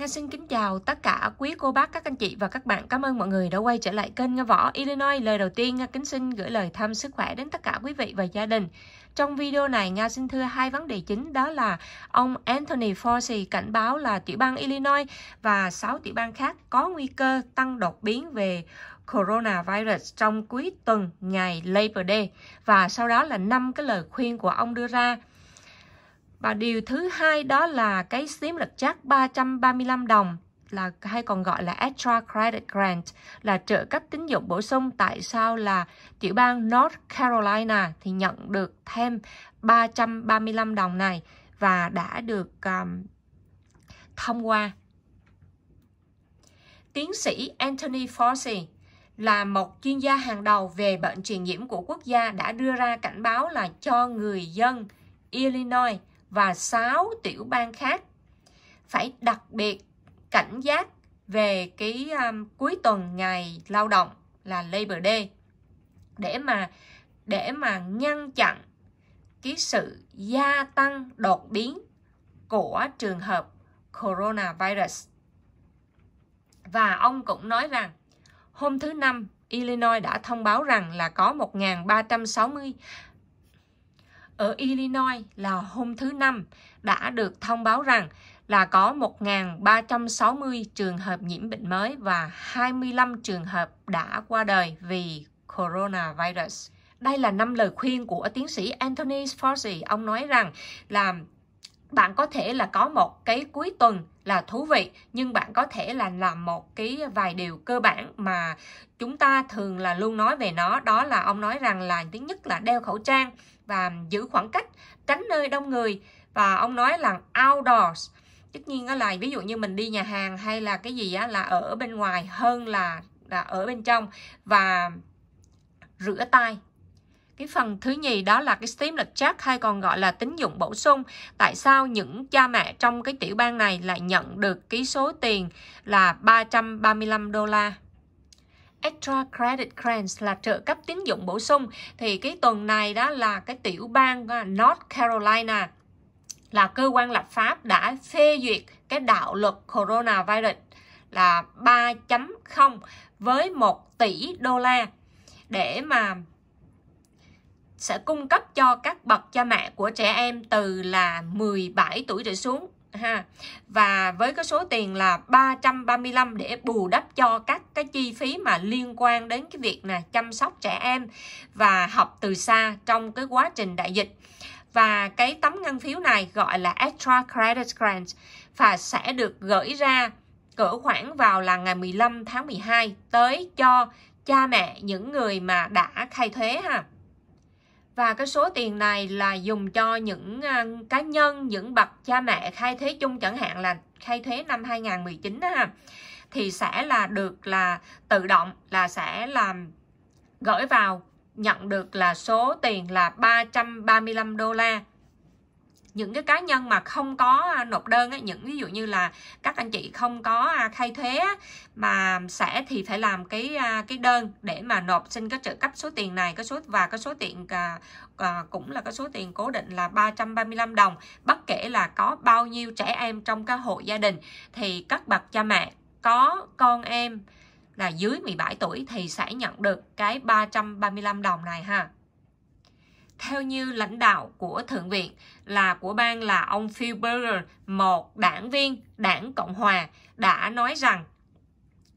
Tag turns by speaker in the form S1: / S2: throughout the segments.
S1: Nga xin kính chào tất cả quý cô bác, các anh chị và các bạn. Cảm ơn mọi người đã quay trở lại kênh Nga Võ Illinois. Lời đầu tiên, Nga kính xin gửi lời thăm sức khỏe đến tất cả quý vị và gia đình. Trong video này, Nga xin thưa hai vấn đề chính đó là ông Anthony Fauci cảnh báo là tiểu bang Illinois và 6 tiểu bang khác có nguy cơ tăng đột biến về coronavirus trong cuối tuần ngày Labor Day và sau đó là năm cái lời khuyên của ông đưa ra và điều thứ hai đó là cái SIM lật chắc 335 đồng là hay còn gọi là Extra Credit Grant là trợ cấp tín dụng bổ sung tại sao là tiểu bang North Carolina thì nhận được thêm 335 đồng này và đã được um, thông qua. Tiến sĩ Anthony Fauci là một chuyên gia hàng đầu về bệnh truyền nhiễm của quốc gia đã đưa ra cảnh báo là cho người dân Illinois và 6 tiểu bang khác. Phải đặc biệt cảnh giác về cái um, cuối tuần ngày lao động là Labor Day để mà để mà ngăn chặn cái sự gia tăng đột biến của trường hợp coronavirus. Và ông cũng nói rằng hôm thứ năm Illinois đã thông báo rằng là có 1.360 ở Illinois là hôm thứ Năm đã được thông báo rằng là có 1.360 trường hợp nhiễm bệnh mới và 25 trường hợp đã qua đời vì coronavirus. Đây là năm lời khuyên của tiến sĩ Anthony Fauci. Ông nói rằng là bạn có thể là có một cái cuối tuần là thú vị nhưng bạn có thể là làm một cái vài điều cơ bản mà chúng ta thường là luôn nói về nó đó là ông nói rằng là thứ nhất là đeo khẩu trang và giữ khoảng cách tránh nơi đông người và ông nói là outdoors tất nhiên đó là ví dụ như mình đi nhà hàng hay là cái gì á là ở bên ngoài hơn là là ở bên trong và rửa tay cái phần thứ nhì đó là cái stimulus check hay còn gọi là tín dụng bổ sung. Tại sao những cha mẹ trong cái tiểu bang này lại nhận được cái số tiền là 335 đô la? Extra Credit Grants là trợ cấp tín dụng bổ sung thì cái tuần này đó là cái tiểu bang à, North Carolina là cơ quan lập pháp đã phê duyệt cái đạo luật coronavirus là 3.0 với 1 tỷ đô la để mà sẽ cung cấp cho các bậc cha mẹ của trẻ em từ là 17 tuổi trở xuống ha và với cái số tiền là 335 để bù đắp cho các cái chi phí mà liên quan đến cái việc là chăm sóc trẻ em và học từ xa trong cái quá trình đại dịch và cái tấm ngân phiếu này gọi là Extra Credit Grant và sẽ được gửi ra cỡ khoảng vào là ngày 15 tháng 12 tới cho cha mẹ những người mà đã khai thuế ha và cái số tiền này là dùng cho những à, cá nhân những bậc cha mẹ khai thuế chung chẳng hạn là khai thuế năm 2019 đó ha thì sẽ là được là tự động là sẽ làm gửi vào nhận được là số tiền là 335 đô la những cái cá nhân mà không có à, nộp đơn ấy, những ví dụ như là các anh chị không có à, khai thuế mà sẽ thì phải làm cái à, cái đơn để mà nộp xin cái trợ cấp số tiền này cái số và cái số tiền cũng là cái số tiền cố định là 335 đồng bất kể là có bao nhiêu trẻ em trong cái hộ gia đình thì các bậc cha mẹ có con em là dưới 17 tuổi thì sẽ nhận được cái 335 đồng này ha theo như lãnh đạo của Thượng viện là của bang là ông Phil Berger, một đảng viên đảng Cộng Hòa, đã nói rằng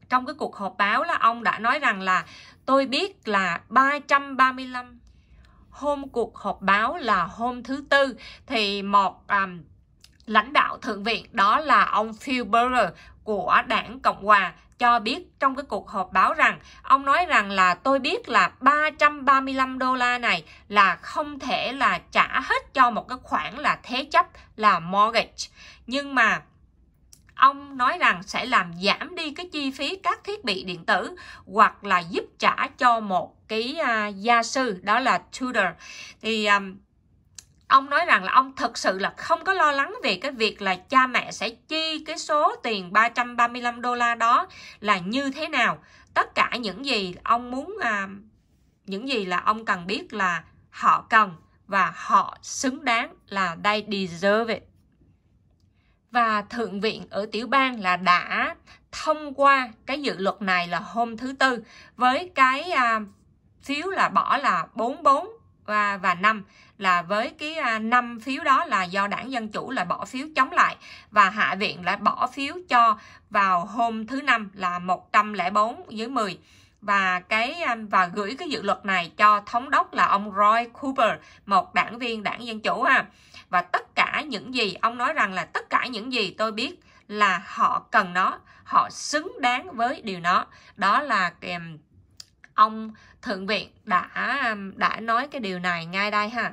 S1: trong cái cuộc họp báo là ông đã nói rằng là tôi biết là 335 hôm cuộc họp báo là hôm thứ tư thì một um, lãnh đạo thượng viện đó là ông Phil Berger của đảng Cộng Hòa cho biết trong cái cuộc họp báo rằng ông nói rằng là tôi biết là 335 đô la này là không thể là trả hết cho một cái khoản là thế chấp là mortgage nhưng mà ông nói rằng sẽ làm giảm đi cái chi phí các thiết bị điện tử hoặc là giúp trả cho một cái uh, gia sư đó là tutor thì um, ông nói rằng là ông thực sự là không có lo lắng về cái việc là cha mẹ sẽ chi cái số tiền 335 đô la đó là như thế nào. Tất cả những gì ông muốn à, những gì là ông cần biết là họ cần và họ xứng đáng là they deserve it. Và thượng viện ở tiểu bang là đã thông qua cái dự luật này là hôm thứ tư với cái à, phiếu là bỏ là 44 và và 5 là với cái 5 à, phiếu đó là do đảng Dân Chủ là bỏ phiếu chống lại và Hạ viện lại bỏ phiếu cho vào hôm thứ năm là 104 dưới 10 và cái à, và gửi cái dự luật này cho thống đốc là ông Roy Cooper, một đảng viên đảng Dân Chủ ha. Và tất cả những gì ông nói rằng là tất cả những gì tôi biết là họ cần nó, họ xứng đáng với điều đó Đó là kèm ông thượng viện đã đã nói cái điều này ngay đây ha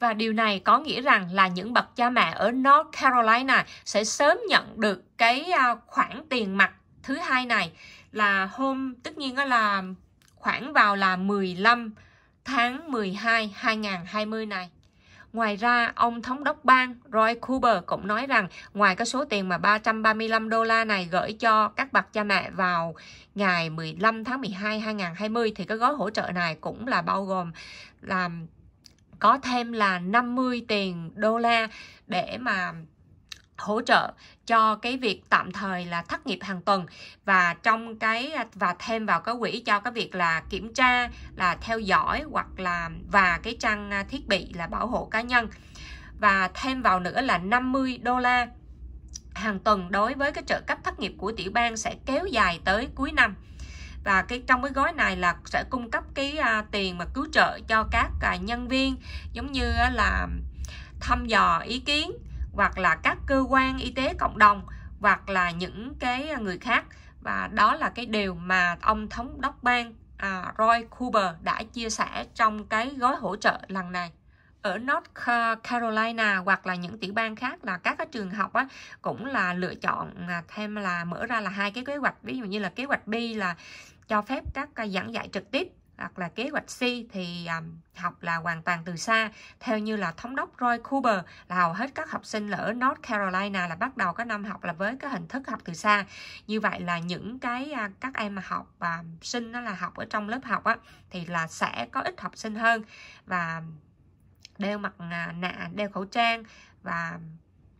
S1: và điều này có nghĩa rằng là những bậc cha mẹ ở North Carolina sẽ sớm nhận được cái à, khoản tiền mặt thứ hai này là hôm tất nhiên đó là khoảng vào là 15 tháng 12 2020 này. Ngoài ra, ông thống đốc bang Roy Cooper cũng nói rằng ngoài cái số tiền mà 335 đô la này gửi cho các bậc cha mẹ vào ngày 15 tháng 12 2020 thì cái gói hỗ trợ này cũng là bao gồm làm có thêm là 50 tiền đô la để mà hỗ trợ cho cái việc tạm thời là thất nghiệp hàng tuần và trong cái và thêm vào cái quỹ cho cái việc là kiểm tra là theo dõi hoặc là và cái trang à, thiết bị là bảo hộ cá nhân và thêm vào nữa là 50 đô la hàng tuần đối với cái trợ cấp thất nghiệp của tiểu bang sẽ kéo dài tới cuối năm và cái trong cái gói này là sẽ cung cấp cái à, tiền mà cứu trợ cho các à, nhân viên giống như à, là thăm dò ý kiến hoặc là các cơ quan y tế cộng đồng hoặc là những cái người khác và đó là cái điều mà ông thống đốc bang à, Roy Cooper đã chia sẻ trong cái gói hỗ trợ lần này ở North Carolina hoặc là những tiểu bang khác là các cái trường học á, cũng là lựa chọn à, thêm là mở ra là hai cái kế hoạch ví dụ như là kế hoạch B là cho phép các à, giảng dạy trực tiếp hoặc là kế hoạch C thì um, học là hoàn toàn từ xa. Theo như là thống đốc Roy Cooper là hầu hết các học sinh ở North Carolina là bắt đầu cái năm học là với cái hình thức học từ xa. Như vậy là những cái uh, các em mà học và uh, sinh nó là học ở trong lớp học á thì là sẽ có ít học sinh hơn và đeo mặt à, nạ, đeo khẩu trang và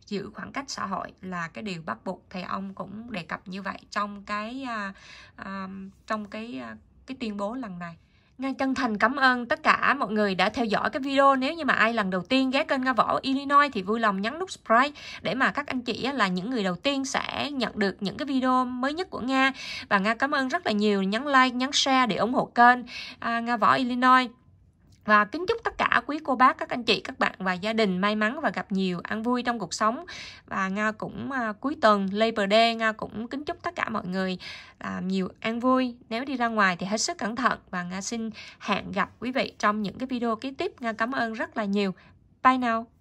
S1: giữ khoảng cách xã hội là cái điều bắt buộc thì ông cũng đề cập như vậy trong cái uh, um, trong cái uh, cái tuyên bố lần này Nga chân thành cảm ơn tất cả mọi người đã theo dõi cái video. Nếu như mà ai lần đầu tiên ghé kênh Nga Võ Illinois thì vui lòng nhấn nút subscribe để mà các anh chị là những người đầu tiên sẽ nhận được những cái video mới nhất của Nga. Và Nga cảm ơn rất là nhiều nhấn like, nhấn share để ủng hộ kênh à, Nga Võ Illinois và kính chúc tất cả quý cô bác các anh chị các bạn và gia đình may mắn và gặp nhiều ăn vui trong cuộc sống và nga cũng à, cuối tuần Labor Day nga cũng kính chúc tất cả mọi người à, nhiều ăn vui nếu đi ra ngoài thì hết sức cẩn thận và nga xin hẹn gặp quý vị trong những cái video kế tiếp nga cảm ơn rất là nhiều bye now